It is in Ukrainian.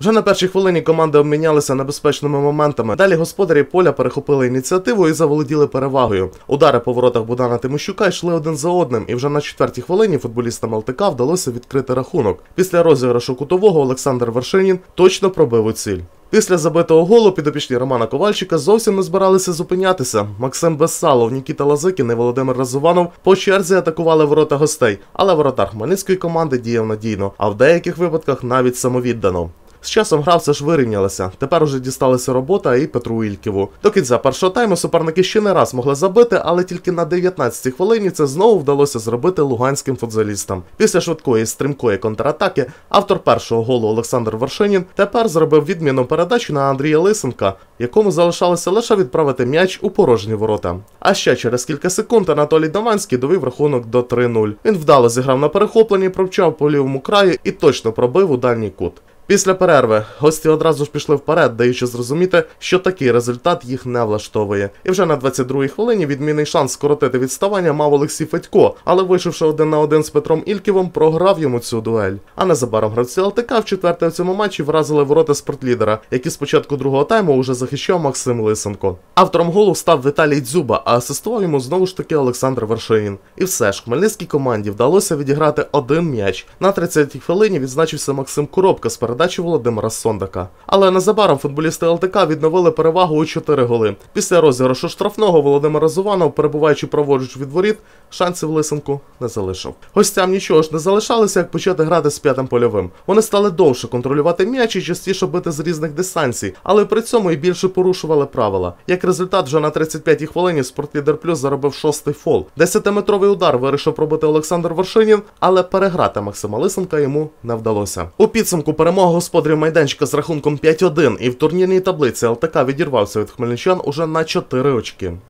Вже на першій хвилині команди обмінялися небезпечними моментами. Далі господарі поля перехопили ініціативу і заволоділи перевагою. Удари по воротах Богдана Тимощука йшли один за одним, і вже на четвертій хвилині футболістам ЛТК вдалося відкрити рахунок. Після розіграшу кутового Олександр Вершинін точно пробив у ціль. Після забитого голу підопічні Романа Ковальчика зовсім не збиралися зупинятися. Максим Бессалов, Нікіта Лазикін і Володимир Разуванов по черзі атакували ворота гостей, але воротар хмельницької команди діяв надійно, а в деяких випадках навіть самовіддано. З часом гра все ж вирівнялася. Тепер уже дісталася робота і Петру Ільківу. До кінця першого тайму суперники ще не раз могли забити, але тільки на 19-й хвилині це знову вдалося зробити луганським футзалістам. Після швидкої стрімкої контратаки автор першого голу Олександр Вершинін тепер зробив відміну передачу на Андрія Лисенка, якому залишалося лише відправити м'яч у порожні ворота. А ще через кілька секунд Анатолій Даманський довів рахунок до 3-0. Він вдало зіграв на перехопленні, провчав по лівому краю і точно пробив у дальній кут. Після перерви гості одразу ж пішли вперед, даючи зрозуміти, що такий результат їх не влаштовує. І вже на 22-й хвилині відмінний шанс скоротити відставання мав Олексій Федько, але вийшовши один на один з Петром Ільківом, програв йому цю дуель. А незабаром гравці ЛТК в четверте в цьому матчі вразили ворота спортлідера, які спочатку другого тайму уже захищав Максим Лисенко. Автором голу став Віталій Дзюба, а асистував йому знову ж таки Олександр Вершинін. І все ж хмельницькій команді вдалося відіграти один м'яч. На 30-й хвилині відзначився Максим Коробка з передачі Володимира Сондака. Але незабаром футболісти ЛТК відновили перевагу у 4 голи. Після розіграшу штрафного Володимира Зуванов, перебуваючи проводжуч від воріт, шансів лисенку не залишив. Гостям нічого ж не залишалося, як почати грати з п'ятим польовим. Вони стали довше контролювати м'яч і частіше бити з різних дистанцій, але при цьому і більше порушували правила. Як результат вже на 35-й хвилині спортлідер плюс заробив шостий фол. Десятиметровий удар вирішив пробити Олександр Воршинін, але переграти Максима Лисенка йому не вдалося. У підсумку перемога господарів майданчика з рахунком 5-1 і в турнірній таблиці ЛТК відірвався від хмельничан уже на 4 очки.